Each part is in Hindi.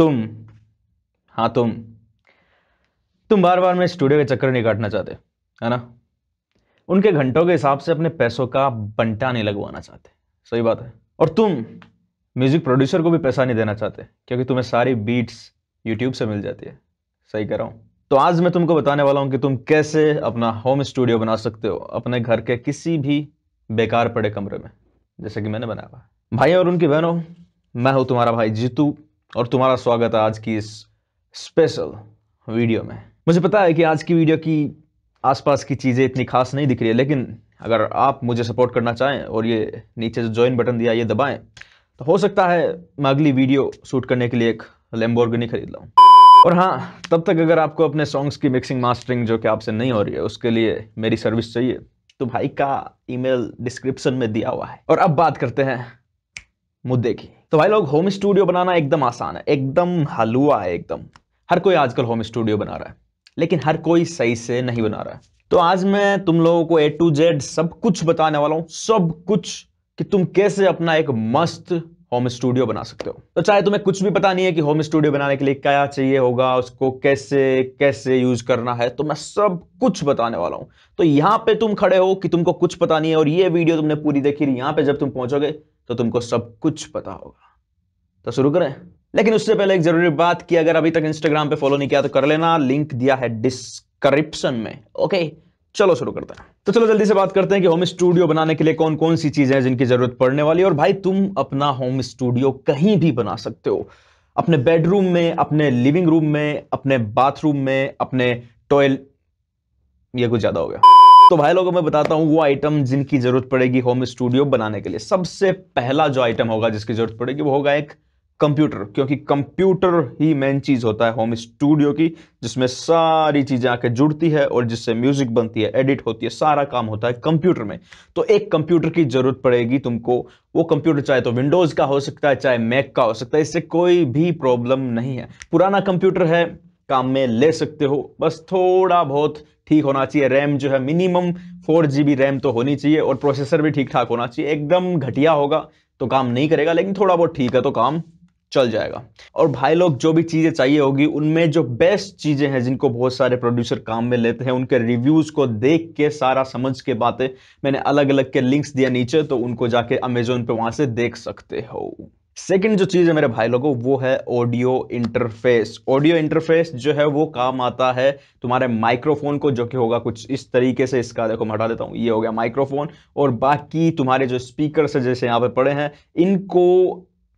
तुम हाँ तुम तुम बार बार में स्टूडियो के चक्कर नहीं काटना चाहते है ना उनके घंटों के हिसाब से अपने पैसों का बंटा नहीं लगवाना चाहते सही बात है और तुम म्यूजिक प्रोड्यूसर को भी पैसा नहीं देना चाहते क्योंकि तुम्हें सारी बीट्स यूट्यूब से मिल जाती है सही कह रहा हूँ तो आज मैं तुमको बताने वाला हूँ कि तुम कैसे अपना होम स्टूडियो बना सकते हो अपने घर के किसी भी बेकार पड़े कमरे में जैसे कि मैंने बनाया भाई और उनकी बहनों मैं हूँ तुम्हारा भाई जीतू और तुम्हारा स्वागत है आज की इस स्पेशल वीडियो में मुझे पता है कि आज की वीडियो की आसपास की चीज़ें इतनी खास नहीं दिख रही है लेकिन अगर आप मुझे सपोर्ट करना चाहें और ये नीचे जो ज्वाइन बटन दिया ये दबाएं तो हो सकता है मैं अगली वीडियो शूट करने के लिए एक लेम्बोर्गनी खरीद लाऊँ और हाँ तब तक अगर आपको अपने सॉन्ग्स की मिक्सिंग मास्टरिंग जो कि आपसे नहीं हो रही है उसके लिए मेरी सर्विस चाहिए तो भाई का ईमेल डिस्क्रिप्शन में दिया हुआ है और अब बात करते हैं मुद्दे की तो भाई लोग होम स्टूडियो बनाना एकदम आसान है एकदम हलुआ है एकदम हर कोई आजकल होम स्टूडियो बना रहा है लेकिन हर कोई सही से नहीं बना रहा है तो आज मैं तुम लोगों को ए टू जेड सब कुछ बताने वाला हूँ सब कुछ कि तुम कैसे अपना एक मस्त होम स्टूडियो बना सकते हो तो चाहे तुम्हें कुछ भी पता नहीं है कि होम स्टूडियो बनाने के लिए क्या चाहिए होगा उसको कैसे कैसे यूज करना है तो मैं सब कुछ बताने वाला हूँ तो यहाँ पे तुम खड़े हो कि तुमको कुछ पता नहीं है और ये वीडियो तुमने पूरी देखी यहाँ पे जब तुम पहुंचोगे तो तुमको सब कुछ पता होगा तो शुरू करें लेकिन उससे पहले एक जरूरी बात कि अगर अभी तक इंस्टाग्राम पे फॉलो नहीं किया तो कर लेना लिंक दिया है डिस्क्रिप्शन में ओके चलो शुरू करते हैं तो चलो जल्दी से बात करते हैं कि होम स्टूडियो बनाने के लिए कौन कौन सी चीजें हैं जिनकी जरूरत पड़ने वाली है और भाई तुम अपना होम स्टूडियो कहीं भी बना सकते हो अपने बेडरूम में अपने लिविंग रूम में अपने बाथरूम में अपने टॉयल ये कुछ ज्यादा हो गया तो भाई लोगों मैं बताता हूं वो आइटम जिनकी जरूरत पड़ेगी होम स्टूडियो बनाने के लिए सबसे पहला जो आइटम होगा जिसकी जरूरत पड़ेगी वो होगा एक कंप्यूटर क्योंकि कंप्यूटर ही मेन चीज होता है होम स्टूडियो की जिसमें सारी चीजें आके जुड़ती है और जिससे म्यूजिक बनती है एडिट होती है सारा काम होता है कंप्यूटर में तो एक कंप्यूटर की जरूरत पड़ेगी तुमको वो कंप्यूटर चाहे तो विंडोज का हो सकता है चाहे मैक का हो सकता है इससे कोई भी प्रॉब्लम नहीं है पुराना कंप्यूटर है काम में ले सकते हो बस थोड़ा बहुत ठीक होना चाहिए रैम जो है मिनिमम फोर जीबी रैम तो होनी चाहिए और प्रोसेसर भी ठीक ठाक होना चाहिए एकदम घटिया होगा तो काम नहीं करेगा लेकिन थोड़ा बहुत ठीक है तो काम चल जाएगा और भाई लोग जो भी चीज़ें चाहिए होगी उनमें जो बेस्ट चीज़ें हैं जिनको बहुत सारे प्रोड्यूसर काम में लेते हैं उनके रिव्यूज़ को देख के सारा समझ के बातें मैंने अलग अलग के लिंक्स दिया नीचे तो उनको जाके अमेजोन पे वहाँ से देख सकते हो सेकंड जो चीज़ है मेरे भाई लोगों वो है ऑडियो इंटरफेस ऑडियो इंटरफेस जो है वो काम आता है तुम्हारे माइक्रोफोन को जो कि होगा कुछ इस तरीके से इसका देखो मैं हटा देता हूँ ये हो गया माइक्रोफोन और बाकी तुम्हारे जो स्पीकर से जैसे यहाँ पे पड़े हैं इनको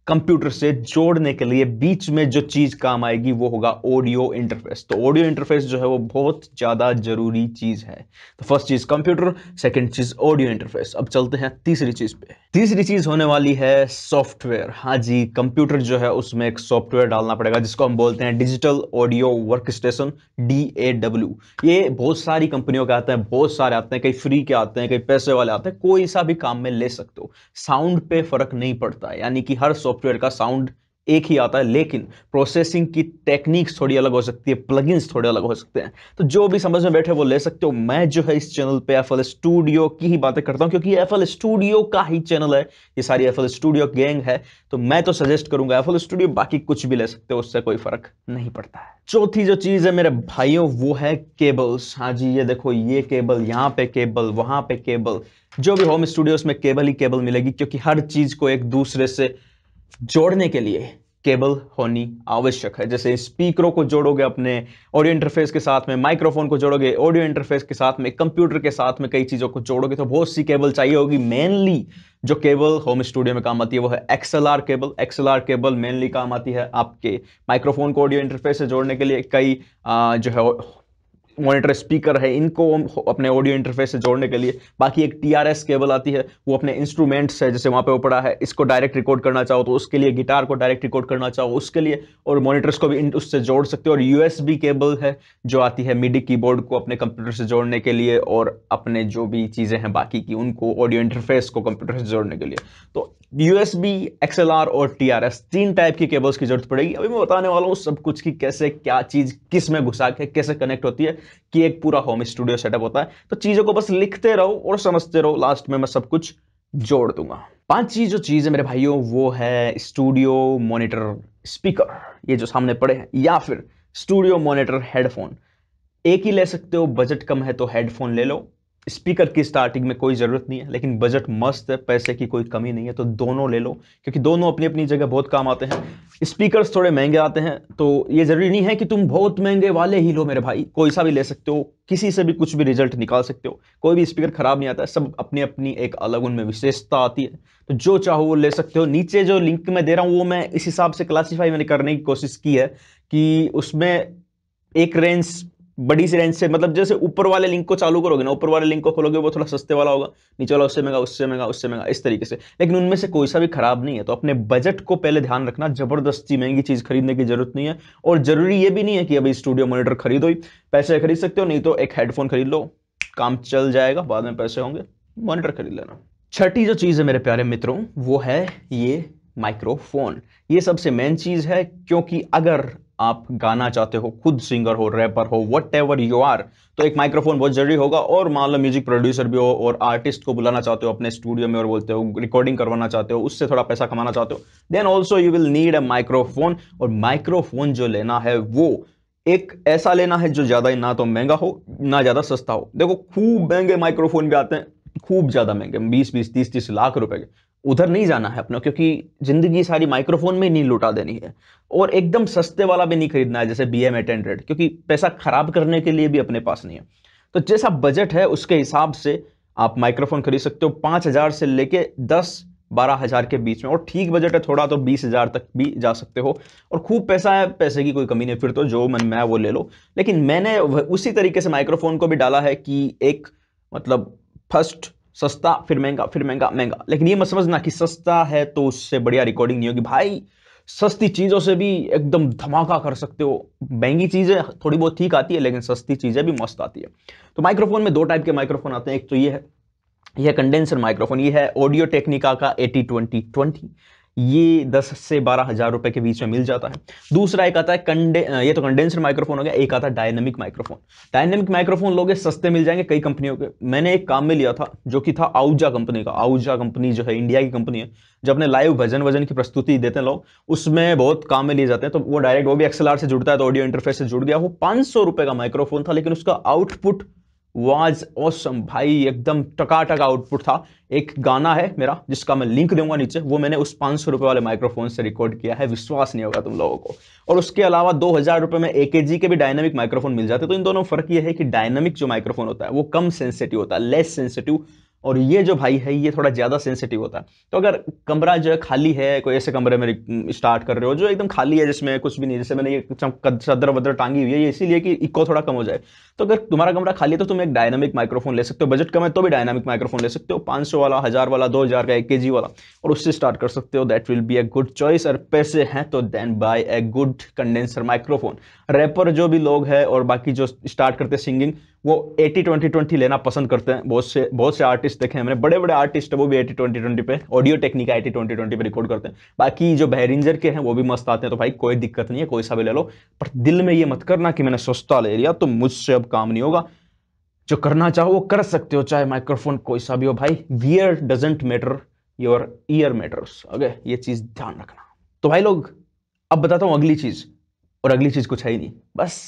कंप्यूटर से जोड़ने के लिए बीच में जो चीज़ काम आएगी वो होगा ऑडियो इंटरफेस तो ऑडियो इंटरफेस जो है वो बहुत ज़्यादा ज़रूरी चीज़ है तो फर्स्ट चीज़ कंप्यूटर सेकंड चीज़ ऑडियो इंटरफेस अब चलते हैं तीसरी चीज़ पे तीसरी चीज़ होने वाली है सॉफ्टवेयर हाँ जी कंप्यूटर जो है उसमें एक सॉफ्टवेयर डालना पड़ेगा जिसको हम बोलते हैं digital audio workstation D A W ये बहुत सारी कंपनियों के आते हैं बहुत सारे आते हैं कई फ्री के आते हैं कई पैसे वाले आते हैं कोई सा भी काम में ले सकते हो साउंड पे फर्क नहीं पड़ता यानी कि हर सॉफ्टवेयर का साउंड एक ही आता है लेकिन प्रोसेसिंग की टेक्निक्स थोड़ी अलग हो सकती है प्लगइन्स थोड़े अलग हो सकते हैं तो जो भी समझ में बैठे वो ले सकते हो मैं जो है इस चैनल पे एफ स्टूडियो की ही बातें करता हूं क्योंकि एफ स्टूडियो का ही चैनल है ये सारी एफ स्टूडियो गैंग है तो मैं तो सजेस्ट करूंगा एफ स्टूडियो बाकी कुछ भी ले सकते हो उससे कोई फर्क नहीं पड़ता है चौथी जो चीज है मेरे भाइयों वो है केबल्स हाँ जी ये देखो ये केबल यहाँ पे केबल वहां पे केबल जो भी होम स्टूडियो में केबल ही केबल मिलेगी क्योंकि हर चीज को एक दूसरे से जोड़ने के लिए केबल होनी आवश्यक है जैसे स्पीकरों को जोड़ोगे अपने ऑडियो इंटरफेस के साथ में माइक्रोफोन को जोड़ोगे ऑडियो इंटरफेस के साथ में कंप्यूटर के साथ में कई चीज़ों को जोड़ोगे तो बहुत सी केबल चाहिए होगी मेनली जो केबल होम स्टूडियो में काम आती है वो है XLR cable XLR cable mainly काम आती है आपके माइक्रोफोन को ऑडियो इंटरफेस से जोड़ने के लिए कई जो है मॉनिटर स्पीकर है इनको अपने ऑडियो इंटरफेस से जोड़ने के लिए बाकी एक टीआरएस केबल आती है वो अपने इंस्ट्रूमेंट्स है जैसे वहाँ पे वो पड़ा है इसको डायरेक्ट रिकॉर्ड करना चाहो तो उसके लिए गिटार को डायरेक्ट रिकॉर्ड करना चाहो उसके लिए और मॉनिटर्स को भी उससे जोड़ सकते हो और यू केबल है जो आती है मिडी कीबोर्ड को अपने कंप्यूटर से जोड़ने के लिए और अपने जो भी चीज़ें हैं बाकी की उनको ऑडियो इंटरफेस को कंप्यूटर से जोड़ने के लिए तो यू एस और टी तीन टाइप की केबल्स की जरूरत पड़ेगी अभी मैं बताने वाला हूँ सब कुछ की कैसे क्या चीज़ किस में घुसा के कैसे कनेक्ट होती है कि एक पूरा होम स्टूडियो सेटअप होता है तो चीज़ों को बस लिखते रहो और समझते रहो लास्ट में मैं सब कुछ जोड़ दूंगा पांचवी जो चीज़ है मेरे भाइयों वो है स्टूडियो मॉनिटर स्पीकर ये जो सामने पड़े हैं या फिर स्टूडियो मॉनिटर हेडफोन एक ही ले सकते हो बजट कम है तो हेडफोन ले लो स्पीकर की स्टार्टिंग में कोई ज़रूरत नहीं है लेकिन बजट मस्त है पैसे की कोई कमी नहीं है तो दोनों ले लो क्योंकि दोनों अपनी अपनी जगह बहुत काम आते हैं स्पीकर्स थोड़े महंगे आते हैं तो ये ज़रूरी नहीं है कि तुम बहुत महंगे वाले ही लो मेरे भाई कोई सा भी ले सकते हो किसी से भी कुछ भी रिजल्ट निकाल सकते हो कोई भी स्पीकर ख़राब नहीं आता सब अपनी अपनी एक अलग उनमें विशेषता आती है तो जो चाहो वो ले सकते हो नीचे जो लिंक में दे रहा हूँ वो मैं इस हिसाब से क्लासीफाई मैंने करने की कोशिश की है कि उसमें एक रेंज बड़ी सी रेंज से मतलब जैसे ऊपर वाले लिंक को चालू करोगे ना ऊपर वाले लिंक को खोलोगे वो थोड़ा सस्ते वाला होगा नीचे वाला उससे महंगा उससे महंगा उससे महंगा इस तरीके से लेकिन उनमें से कोई सा भी खराब नहीं है तो अपने बजट को पहले ध्यान रखना जबरदस्ती महंगी चीज़ खरीदने की जरूरत नहीं है और जरूरी यह भी नहीं है कि अभी स्टूडियो मॉनिटर खरीदो ही पैसे खरीद सकते हो नहीं तो एक हेडफोन खरीद लो काम चल जाएगा बाद में पैसे होंगे मोनिटर खरीद लेना छठी जो चीज़ है मेरे प्यारे मित्रों वो है ये माइक्रोफोन ये सबसे मेन चीज़ है क्योंकि अगर आप गाना चाहते हो खुद सिंगर हो रैपर हो वट एवर यू आर तो एक माइक्रोफोन बहुत जरूरी होगा और मान लो म्यूजिक प्रोड्यूसर भी हो और आर्टिस्ट को बुलाना चाहते हो अपने स्टूडियो में और बोलते हो रिकॉर्डिंग करवाना चाहते हो उससे थोड़ा पैसा कमाना चाहते हो then also you will need a microphone और माइक्रोफोन जो लेना है वो एक ऐसा लेना है जो ज़्यादा ना तो महंगा हो ना ज़्यादा सस्ता हो देखो खूब महंगे माइक्रोफोन भी आते हैं खूब ज़्यादा महंगे बीस बीस तीस तीस लाख रुपए के उधर नहीं जाना है अपना क्योंकि जिंदगी सारी माइक्रोफोन में नहीं लुटा देनी है और एकदम सस्ते वाला भी नहीं खरीदना है जैसे बी एम एट क्योंकि पैसा खराब करने के लिए भी अपने पास नहीं है तो जैसा बजट है उसके हिसाब से आप माइक्रोफोन खरीद सकते हो पाँच हज़ार से लेके दस बारह हज़ार के बीच में और ठीक बजट है थोड़ा तो बीस हज़ार तक भी जा सकते हो और खूब पैसा है पैसे की कोई कमी नहीं फिर तो जो मन में वो ले लो लेकिन मैंने उसी तरीके से माइक्रोफोन को भी डाला है कि एक मतलब फर्स्ट सस्ता फिर महंगा फिर महंगा महंगा लेकिन ये मत समझना कि सस्ता है तो उससे बढ़िया रिकॉर्डिंग नहीं होगी भाई सस्ती चीज़ों से भी एकदम धमाका कर सकते हो महंगी चीज़ें थोड़ी बहुत ठीक आती है लेकिन सस्ती चीज़ें भी मस्त आती है तो माइक्रोफोन में दो टाइप के माइक्रोफोन आते हैं एक तो ये है यह कंडेंसर माइक्रोफोन ये है ऑडियो टेक्निका का एटी ट्वेंटी ट्वेंटी ये दस से बारह हज़ार रुपए के बीच में मिल जाता है दूसरा एक आता है कंडे ये तो कंडेंसर माइक्रोफोन हो गया एक आता है डायनेमिक माइक्रोफोन डायनेमिक माइक्रोफोन लोगे सस्ते मिल जाएंगे कई कंपनियों के मैंने एक काम में लिया था जो कि था आउजा कंपनी का आउजा कंपनी जो है इंडिया की कंपनी है जब अपने लाइव भजन वजन की प्रस्तुति देते हैं लोग उसमें बहुत काम में लिए जाते हैं तो वो डायरेक्ट वो भी एक्सएलआर से जुड़ता है तो ऑडियो इंटरफेस से जुड़ गया वो पांच सौ का माइक्रोफोन था लेकिन उसका आउटपुट वाज ऑसम भाई एकदम टकाटक आउटपुट था एक गाना है मेरा जिसका मैं लिंक दूंगा नीचे वो मैंने उस पाँच सौ रुपए वाले माइक्रोफोन से रिकॉर्ड किया है विश्वास नहीं होगा तुम लोगों को और उसके अलावा दो हज़ार रुपये में ए के जी के भी डायनेमिक माइक्रोफोन मिल जाते तो इन दोनों में फर्क ये है कि डायनेमिक जो माइक्रोफोन होता है वो कम सेंसिटिव होता है लेस सेंसिटिव और ये जो भाई है ये थोड़ा ज़्यादा सेंसिटिव होता है तो अगर कमरा जो है खाली है कोई ऐसे कमरे में स्टार्ट कर रहे हो जो एकदम खाली है जिसमें कुछ भी नहीं जैसे मैंने ये चदर वदर टांगी हुई है ये इसीलिए कि इको थोड़ा कम हो जाए तो अगर तुम्हारा कमरा खाली है तो तुम एक डायनामिक माइक्रोफोन ले सकते हो बजट कम है तो भी डायनामिक माइक्रोफोन ले सकते हो पाँच वाला हज़ार वाला दो हज़ार का एक के वाला और उससे स्टार्ट कर सकते हो that will be a good choice और पैसे हैं तो then buy a good condenser microphone rapper जो भी लोग है और बाकी जो स्टार्ट करते सिंगिंग वो एटी ट्वेंटी ट्वेंटी लेना पसंद करते हैं बहुत से बहुत से आर्टिस्ट देखे हैं हमने बड़े बड़े आर्टिस्ट है वो भी एटी ट्वेंटी ट्वेंटी पे ऑडियो टेक्निका 80 ट्वेंटी ट्वेंटी पे रिकॉर्ड करते हैं बाकी जो बहरिंजर के हैं वो भी मस्त आते हैं तो भाई कोई दिक्कत नहीं है कोई सा भी ले लो पर दिल में ये मत करना कि मैंने सस्ता ले लिया तो मुझसे अब काम नहीं होगा जो करना चाहो वो कर सकते हो चाहे माइक्रोफोन कोई सा भी हो भाई wear doesn't matter your ear matters okay ये चीज़ ध्यान रखना तो भाई लोग अब बताता हूँ अगली चीज़ और अगली चीज़ कुछ है ही नहीं बस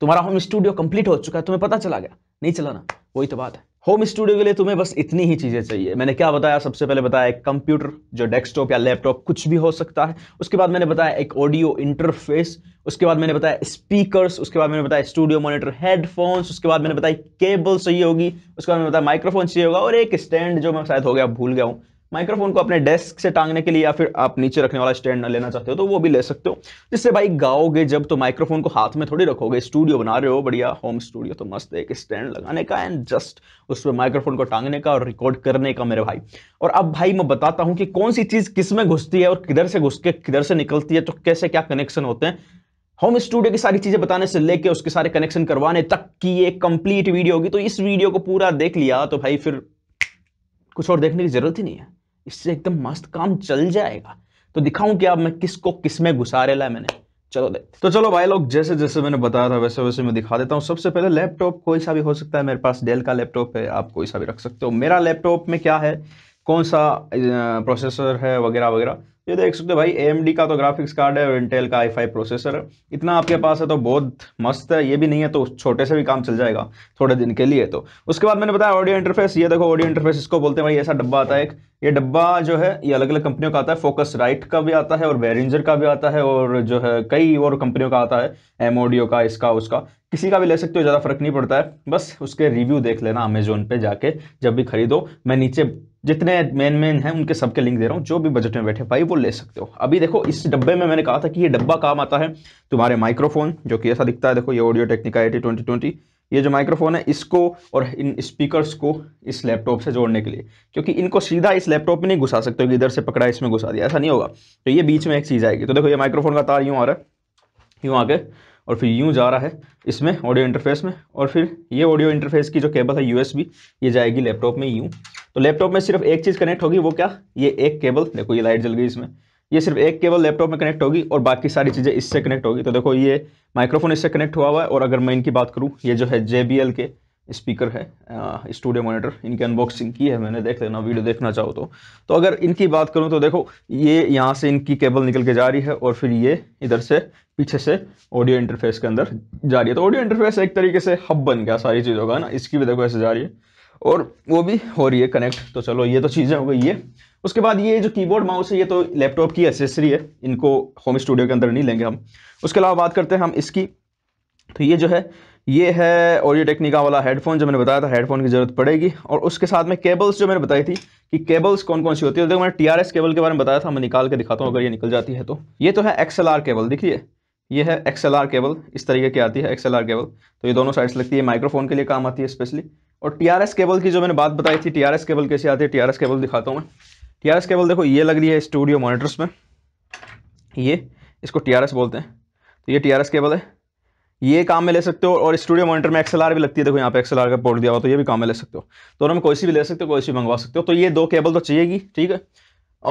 तुम्हारा होम स्टूडियो कंप्लीट हो चुका है तुम्हें पता चला गया नहीं चला ना वही तो बात है होम स्टूडियो के लिए तुम्हें बस इतनी ही चीज़ें चाहिए मैंने क्या बताया सबसे पहले बताया एक कंप्यूटर जो डेस्कटॉप या लैपटॉप कुछ भी हो सकता है उसके बाद मैंने बताया एक ऑडियो इंटरफेस उसके बाद मैंने बताया स्पीकर्स उसके बाद मैंने बताया स्टूडियो मॉनिटर हेडफोन्स उसके बाद मैंने बताया केबल चाहिए होगी उसके बाद मैंने बताया माइक्रोफोन चाहिए होगा और एक स्टैंड जो मैं शायद हो गया भूल गया हूँ माइक्रोफोन को अपने डेस्क से टांगने के लिए या फिर आप नीचे रखने वाला स्टैंड लेना चाहते हो तो वो भी ले सकते हो जिससे भाई गाओगे जब तो माइक्रोफोन को हाथ में थोड़ी रखोगे स्टूडियो बना रहे हो बढ़िया होम स्टूडियो तो मस्त एक स्टैंड लगाने का एंड जस्ट उस पर माइक्रोफोन को टांगने का और रिकॉर्ड करने का मेरे भाई और अब भाई मैं बताता हूँ कि कौन सी चीज़ किस में घुसती है और किधर से घुस के किधर से निकलती है तो कैसे क्या कनेक्शन होते हैं होम स्टूडियो की सारी चीजें बताने से लेके उसके सारे कनेक्शन करवाने तक की एक कंप्लीट वीडियो होगी तो इस वीडियो को पूरा देख लिया तो भाई फिर कुछ और देखने की जरूरत ही नहीं है इससे एकदम मस्त काम चल जाएगा तो दिखाऊं कि अब मैं किसको किस में घुसा रहे मैंने चलो देख तो चलो भाई लोग जैसे जैसे मैंने बताया था वैसे वैसे मैं दिखा देता हूँ सबसे पहले लैपटॉप कोई सा भी हो सकता है मेरे पास डेल का लैपटॉप है आप कोई सा भी रख सकते हो मेरा लैपटॉप में क्या है कौन सा प्रोसेसर है वगैरह वगैरह ये देख सकते हो भाई ए का तो ग्राफिक्स कार्ड है और इंटेल का आई फाइव प्रोसेसर है इतना आपके पास है तो बहुत मस्त है ये भी नहीं है तो छोटे से भी काम चल जाएगा थोड़े दिन के लिए तो उसके बाद मैंने बताया ऑडियो इंटरफेस ये देखो ऑडियो इंटरफेस इसको बोलते हैं भाई ऐसा डब्बा आता है एक ये डब्बा जो है ये अलग अलग कंपनियों का आता है फोकस राइट का भी आता है और वेरेंजर का भी आता है और जो है कई और कंपनियों का आता है ओडियो का इसका उसका किसी का भी ले सकते हो ज़्यादा फर्क नहीं पड़ता है बस उसके रिव्यू देख लेना अमेजोन पे जाके जब भी खरीदो मैं नीचे जितने मेन मेन हैं उनके सबके लिंक दे रहा हूँ जो भी बजट में बैठे भाई वो ले सकते हो अभी देखो इस डब्बे में मैंने कहा था कि ये डब्बा काम आता है तुम्हारे माइक्रोफोन जो कि ऐसा दिखता है देखो ये audio technica AT twenty twenty ये जो माइक्रोफोन है इसको और इन स्पीकर्स को इस लैपटॉप से जोड़ने के लिए क्योंकि इनको सीधा इस लैपटॉप में नहीं घुसा सकते कि इधर से पकड़ा इसमें घुसा दिया ऐसा नहीं होगा तो ये बीच में एक चीज़ आएगी तो देखो ये माइक्रोफोन का तार यूँ आ रहा है यूँ आगे और फिर यूँ जा रहा है इसमें ऑडियो इंटरफेस में और फिर ये ऑडियो इंटरफेस की जो केबल है यूएसबी ये जाएगी लैपटॉप में यूँ तो लैपटॉप में सिर्फ एक चीज़ कनेक्ट होगी वो क्या ये एक केबल देखो ये लाइट जल गई इसमें ये सिर्फ एक केबल लैपटॉप में कनेक्ट होगी और बाकी सारी चीज़ें इससे कनेक्ट होगी तो देखो ये माइक्रोफोन इससे कनेक्ट हुआ हुआ है और अगर मैं इनकी बात करूँ ये जो है जे के स्पीकर है स्टूडियो मॉनिटर इनकी अनबॉक्सिंग की है मैंने देख लेना वीडियो देखना चाहो तो तो अगर इनकी बात करूं तो देखो ये यहाँ से इनकी केबल निकल के जा रही है और फिर ये इधर से पीछे से ऑडियो इंटरफेस के अंदर जा रही है तो ऑडियो इंटरफेस एक तरीके से हब बन गया सारी चीज़ों का ना इसकी भी देखो ऐसे जा रही है और वो भी हो रही है कनेक्ट तो चलो ये तो चीज़ें हो गई है उसके बाद ये जो कीबोर्ड माउस है ये तो लैपटॉप की एसेसरी है इनको होम स्टूडियो के अंदर नहीं लेंगे हम उसके अलावा बात करते हैं हम इसकी तो ये जो है ये है ऑडियो टेक्निका वाला हेडफोन जो मैंने बताया था हेडफोन की ज़रूरत पड़ेगी और उसके साथ में केबल्स जो मैंने बताई थी कि केबल्स कौन कौन सी होती है तो देखो मैंने टी केबल के बारे में बताया था मैं निकाल के दिखाता हूँ अगर ये निकल जाती है तो ये तो है एक्सएलआर केबल देखिए ये है एक्सएलआर केबल इस तरीके की आती है एक्सएलआर केबल तो ये दोनों साइड्स लगती है माइक्रोफोन के लिए काम आती है स्पेशली और टीआरएस केबल की जो मैंने बात बताई थी टीआरएस केबल कैसे आती है टीआरएस केबल दिखाता हूँ मैं टीआरएस केबल देखो ये लग रही है स्टूडियो मॉनिटर्स में ये इसको टीआरएस बोलते हैं तो ये टीआरएस केबल है ये काम में ले सकते हो और स्टूडियो मॉनिटर में एक्सएलआर भी लगती है देखो यहाँ पे एक्सएलआर का पोर्ट दिया हुआ तो ये भी काम में ले सकते हो दोनों में कोई सी भी ले सकते हो कोई सी मंगवा सकते हो तो ये दो केबल तो चाहिएगी ठीक है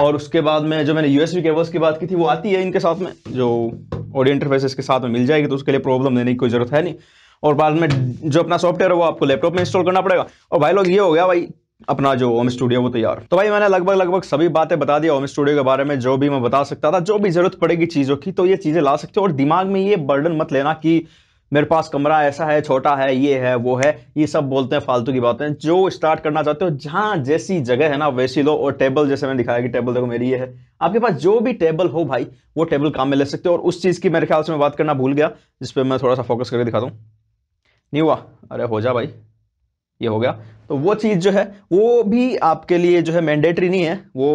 और उसके बाद में जो मैंने यू एस केबल्स की बात की थी वो आती है इनके साथ में जो ऑडियो इंटरफेसेस के साथ में मिल जाएगी तो उसके लिए प्रॉब्लम देने की कोई ज़रूरत है नहीं और बाद में जो अपना सॉफ्टवेयर है वो आपको लैपटॉप में इंस्टॉल करना पड़ेगा और भाई लोग ये हो गया भाई अपना जो होम स्टूडियो वो तैयार तो भाई मैंने लगभग लगभग सभी बातें बता दी होम स्टूडियो के बारे में जो भी मैं बता सकता था जो भी जरूरत पड़ेगी चीज़ों की तो ये चीज़ें ला सकते हो और दिमाग में ये बर्डन मत लेना कि मेरे पास कमरा ऐसा है छोटा है ये है वो है ये सब बोलते हैं फालतू की बातें जो स्टार्ट करना चाहते हो जहाँ जैसी जगह है ना वैसी लो और टेबल जैसे मैंने दिखाया कि टेबल देखो मेरी ये है आपके पास जो भी टेबल हो भाई वो टेबल काम में ले सकते हो और उस चीज़ की मेरे ख्याल से मैं बात करना भूल गया जिस पर मैं थोड़ा सा फोकस करके दिखाता हूँ नहीं हुआ अरे हो जा भाई ये हो गया तो वो चीज़ जो है वो भी आपके लिए जो है मैंडेटरी नहीं है वो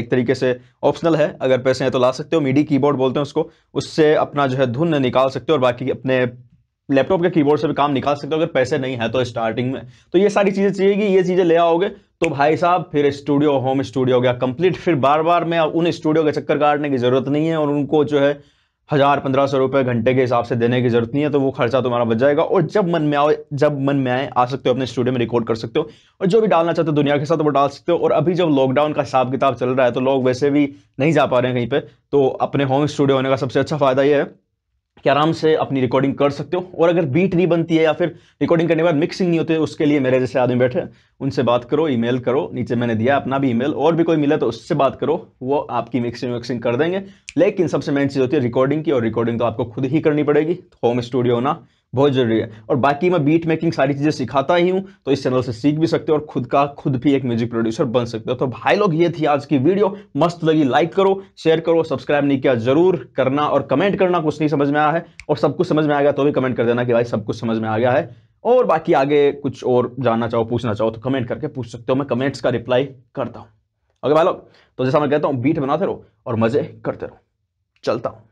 एक तरीके से ऑप्शनल है अगर पैसे हैं तो ला सकते हो मीडी कीबोर्ड बोलते हैं उसको उससे अपना जो है धुन निकाल सकते हो और बाकी अपने लैपटॉप के कीबोर्ड से भी काम निकाल सकते हो अगर पैसे नहीं है तो स्टार्टिंग में तो ये सारी चीज़ें चाहिएगी ये चीज़ें ले आओगे तो भाई साहब फिर स्टूडियो होम स्टूडियो हो गया कंप्लीट फिर बार बार में उन स्टूडियो के चक्कर काटने की ज़रूरत नहीं है और उनको जो है हज़ार पंद्रह सौ रुपए घंटे के हिसाब से देने की जरूरत नहीं है तो वो खर्चा तुम्हारा बच जाएगा और जब मन में आओ जब मन में आए आ सकते हो अपने स्टूडियो में रिकॉर्ड कर सकते हो और जो भी डालना चाहते हो दुनिया के साथ वो डाल सकते हो और अभी जब लॉकडाउन का हिसाब किताब चल रहा है तो लोग वैसे भी नहीं जा पा रहे हैं कहीं पर तो अपने होम स्टूडियो होने का सबसे अच्छा फ़ायदा यह है कि आराम से अपनी रिकॉर्डिंग कर सकते हो और अगर बीट नहीं बनती है या फिर रिकॉर्डिंग करने के बाद मिक्सिंग नहीं होती है उसके लिए मेरे जैसे आदमी बैठे उनसे बात करो ईमेल करो नीचे मैंने दिया अपना भी ईमेल और भी कोई मिला तो उससे बात करो वो आपकी मिक्सिंग विक्सिंग कर देंगे लेकिन सबसे मेन चीज़ होती है रिकॉर्डिंग की और रिकॉर्डिंग तो आपको खुद ही करनी पड़ेगी होम स्टूडियो होना बहुत ज़रूरी है और बाकी मैं बीट मेकिंग सारी चीज़ें सिखाता ही हूँ तो इस चैनल से सीख भी सकते हो और खुद का खुद भी एक म्यूजिक प्रोड्यूसर बन सकते हो तो भाई लोग ये थी आज की वीडियो मस्त लगी लाइक करो शेयर करो सब्सक्राइब नहीं किया जरूर करना और कमेंट करना कुछ नहीं समझ में आया है और सब कुछ समझ में आ गया तो भी कमेंट कर देना कि भाई सब कुछ समझ में आ गया है और बाकी आगे कुछ और जानना चाहो पूछना चाहो तो कमेंट करके पूछ सकते हो मैं कमेंट्स का रिप्लाई करता हूँ अगर भाई लोग तो जैसा मैं कहता हूँ बीट बनाते रहो और मज़े करते रहो चलता हूँ